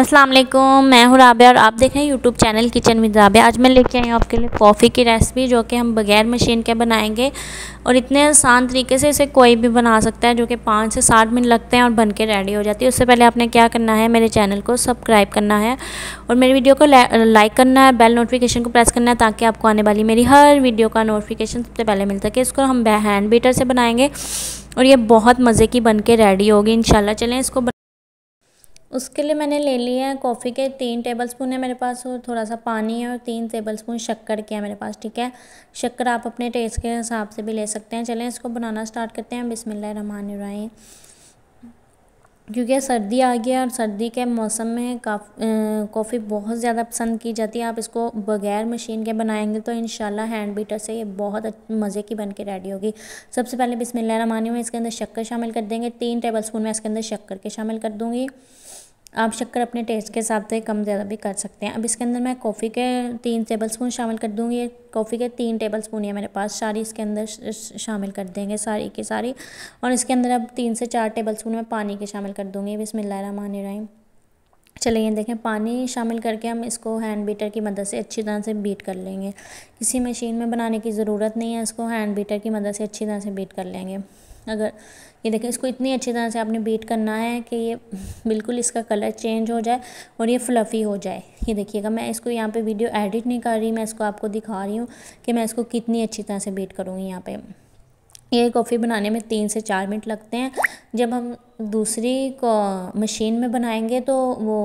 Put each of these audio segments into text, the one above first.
असलम मैं हूँ राबे और आप देख रहे हैं YouTube channel kitchen with Rabe आज मैं लेके आई हूँ आपके लिए कॉफ़ी की रेसिपी जो कि हम बगैर मशीन के बनाएंगे और इतने आसान तरीके से इसे कोई भी बना सकता है जो कि पाँच से सात मिनट लगते हैं और बन के रेडी हो जाती है उससे पहले आपने क्या करना है मेरे चैनल को सब्सक्राइब करना है और मेरी वीडियो को लाइक करना है बेल नोटिफिकेशन को प्रेस करना है ताकि आपको आने वाली मेरी हर वीडियो का नोटिफिकेशन सबसे पहले मिल सके इसको हम हैंड बीटर से बनाएंगे और ये बहुत मज़े की बन के रेडी होगी इन चलें इसको उसके लिए मैंने ले लिया है कॉफ़ी के तीन टेबलस्पून है मेरे पास और थोड़ा सा पानी है और तीन टेबलस्पून शक्कर के है मेरे पास ठीक है शक्कर आप अपने टेस्ट के हिसाब से भी ले सकते हैं चलें इसको बनाना स्टार्ट करते हैं बिसमिल्लर रहीम क्योंकि सर्दी आ गया और सर्दी के मौसम में काफ कॉफ़ी बहुत ज़्यादा पसंद की जाती है आप इसको बग़ैर मशीन के बनाएंगे तो इन हैंड बीटर से ये बहुत मज़े की बन के रेडी होगी सबसे पहले बिस्मिल्लाह रमानी में इसके अंदर शक्कर शामिल कर देंगे तीन टेबल स्पून में इसके अंदर शक्कर के शामिल कर दूँगी आप शक्कर अपने टेस्ट के हिसाब से कम ज़्यादा भी कर सकते हैं अब इसके अंदर मैं कॉफ़ी के तीन टेबल स्पून शामिल कर दूँगी कॉफ़ी के तीन टेबल स्पून है मेरे पास सारी इसके अंदर शामिल कर देंगे सारी की सारी और इसके अंदर अब तीन से चार टेबल स्पून मैं पानी के शामिल कर दूँगी बिसमिल्लाम चलिए देखें पानी शामिल करके हम इसको हैंड बीटर की मदद से अच्छी तरह से बीट कर लेंगे किसी मशीन में बनाने की ज़रूरत नहीं है इसको हैंड बीटर की मदद से अच्छी तरह से बीट कर लेंगे अगर ये देखें इसको इतनी अच्छी तरह से आपने बीट करना है कि ये बिल्कुल इसका कलर चेंज हो जाए और ये फ्लफ़ी हो जाए ये देखिएगा मैं इसको यहाँ पे वीडियो एडिट नहीं कर रही मैं इसको आपको दिखा रही हूँ कि मैं इसको कितनी अच्छी तरह से बीट करूँगी यहाँ पे ये कॉफ़ी बनाने में तीन से चार मिनट लगते हैं जब हम दूसरी मशीन में बनाएंगे तो वो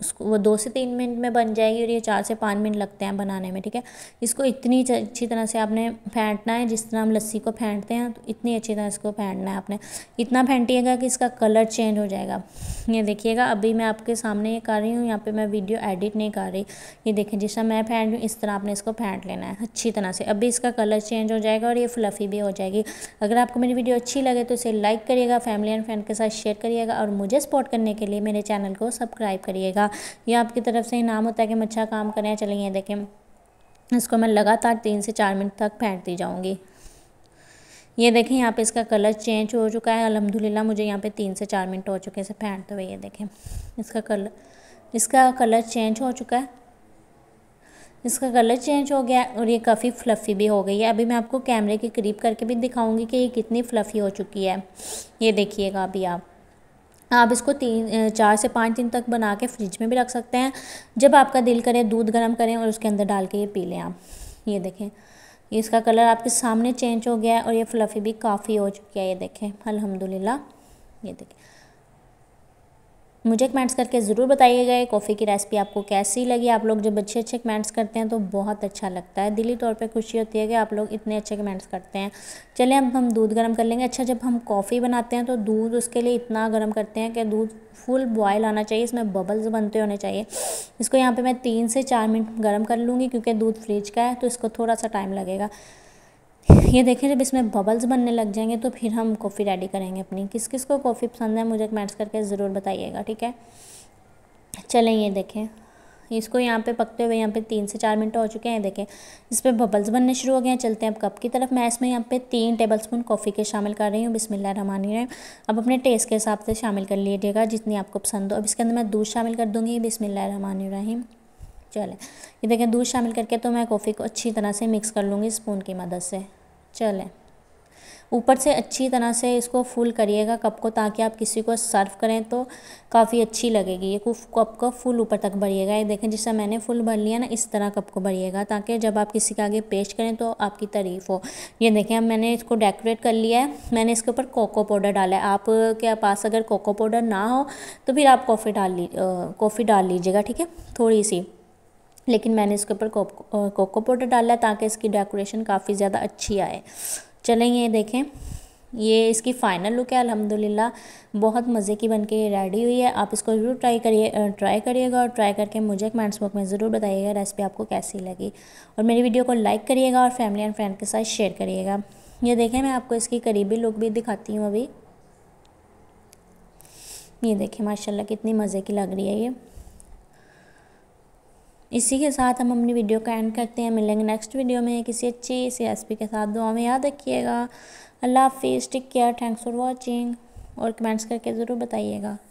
उसको वो दो से तीन मिनट में बन जाएगी और ये चार से पाँच मिनट लगते हैं बनाने में ठीक है इसको इतनी अच्छी तरह से आपने फेंटना है जिस तरह हम लस्सी को फेंटते हैं तो इतनी अच्छी तरह इसको फेंटना है आपने इतना फेंटिएगा कि इसका कलर चेंज हो जाएगा ये देखिएगा अभी मैं आपके सामने ये कर रही हूँ यहाँ पर मैं वीडियो एडिट नहीं कर रही ये देखें जिस तरह मैं फेंट रही हूँ इस तरह आपने इसको फेंट लेना है अच्छी तरह से अभी इसका कलर चेंज हो जाएगा और ये फ्लफ़ी भी हो जाएगी अगर आपको मेरी वीडियो अच्छी लगे तो इसे लाइक करिएगा फैमिली एंड फ्रेंड के साथ शेयर करिएगा और मुझे सपोर्ट करने के लिए मेरे चैनल को सब्सक्राइब करिएगा या आपकी तरफ से इनाम होता है कि हम अच्छा काम करें चलिए देखें इसको मैं लगातार तीन से चार मिनट तक फेंटती जाऊँगी ये देखें यहाँ पे इसका कलर चेंज हो चुका है अलहमदिल्ला मुझे यहाँ पे तीन से चार मिनट हो चुके हैं इसे फेंटते हुए ये देखें इसका कलर इसका कलर चेंज हो चुका है इसका कलर चेंज हो गया और ये काफ़ी फ्लफ़ी भी हो गई है अभी मैं आपको कैमरे के करीब करके भी दिखाऊंगी कि ये कितनी फ्लफ़ी हो चुकी है ये देखिएगा अभी आप आप इसको तीन चार से पाँच दिन तक बना के फ्रिज में भी रख सकते हैं जब आपका दिल करे दूध गर्म करें और उसके अंदर डाल के ये पी लें आप ये देखें इसका कलर आपके सामने चेंज हो गया है और ये फ्लफ़ी भी काफ़ी हो चुकी है ये देखें अलहमदिल्ला ये देखें मुझे कमेंट्स करके ज़रूर बताइएगा ये कॉफ़ी की रेसिपी आपको कैसी लगी आप लोग जब अच्छे अच्छे कमेंट्स करते हैं तो बहुत अच्छा लगता है दिली तौर पे खुशी होती है कि आप लोग इतने अच्छे कमेंट्स करते हैं चलिए अब हम दूध गर्म कर लेंगे अच्छा जब हम कॉफ़ी बनाते हैं तो दूध उसके लिए इतना गर्म करते हैं कि दूध फुल बॉयल आना चाहिए इसमें बबल्स बनते होने चाहिए इसको यहाँ पर मैं तीन से चार मिनट गर्म कर लूँगी क्योंकि दूध फ्रिज का है तो इसको थोड़ा सा टाइम लगेगा ये देखें जब इसमें बबल्स बनने लग जाएंगे तो फिर हम कॉफ़ी रेडी करेंगे अपनी किस किस को कॉफ़ी पसंद है मुझे कमेंट्स करके ज़रूर बताइएगा ठीक है चलें ये देखें इसको यहाँ पे पकते हुए यहाँ पे तीन से चार मिनट हो चुके हैं देखें इस पर बबल्स बनने शुरू हो गए हैं चलते हैं अब कप की तरफ मैं इसमें यहाँ पे तीन टेबल स्पून कॉफ़ी के शामिल कर रही हूँ बिस्मिल्लाह रहमान रहे अब अपने टेस्ट के हिसाब से शामिल कर लीजिएगा जितनी आपको पसंद हो अब इसके अंदर मैं दूध शामिल कर दूँगी बिसमिल्लर रहीम चले ये देखें दूध शामिल करके तो मैं कॉफ़ी को अच्छी तरह से मिक्स कर लूँगी स्पून की मदद से चले ऊपर से अच्छी तरह से इसको फुल करिएगा कप को ताकि आप किसी को सर्व करें तो काफ़ी अच्छी लगेगी ये कप को फुल ऊपर तक भरिएगा ये देखें जिससे मैंने फुल भर लिया ना इस तरह कप को भरिएगा ताकि जब आप किसी के आगे पेश करें तो आपकी तारीफ़ हो ये देखें अब मैंने इसको डेकोरेट कर लिया है मैंने इसके ऊपर कोको पाउडर डाला है आपके पास अगर कोको पाउडर ना हो तो फिर आप कॉफ़ी डाल ली कॉफ़ी डाल लीजिएगा ठीक है थोड़ी सी लेकिन मैंने इसके ऊपर कोको पाउडर डाला है ताकि इसकी डेकोरेशन काफ़ी ज़्यादा अच्छी आए चलें ये देखें ये इसकी फ़ाइनल लुक है अल्हम्दुलिल्लाह बहुत मज़े की बन के रेडी हुई है आप इसको ज़रूर ट्राई करिए ट्राई करिएगा और ट्राई करके मुझे कमेंट्स बॉक्स में ज़रूर बताइएगा रेसिपी आपको कैसी लगी और मेरी वीडियो को लाइक करिएगा और फैमिली एंड फ्रेंड के साथ शेयर करिएगा ये देखें मैं आपको इसकी करीबी लुक भी दिखाती हूँ अभी ये देखें माशाल्लाह कितनी मज़े की लग रही है ये इसी के साथ हम अपनी वीडियो का एंड करते हैं मिलेंगे नेक्स्ट वीडियो में किसी अच्छी सी रेसिपी के साथ दुआ में याद रखिएगा अल्लाह हाफिज़ take care thanks for watching और कमेंट्स करके ज़रूर बताइएगा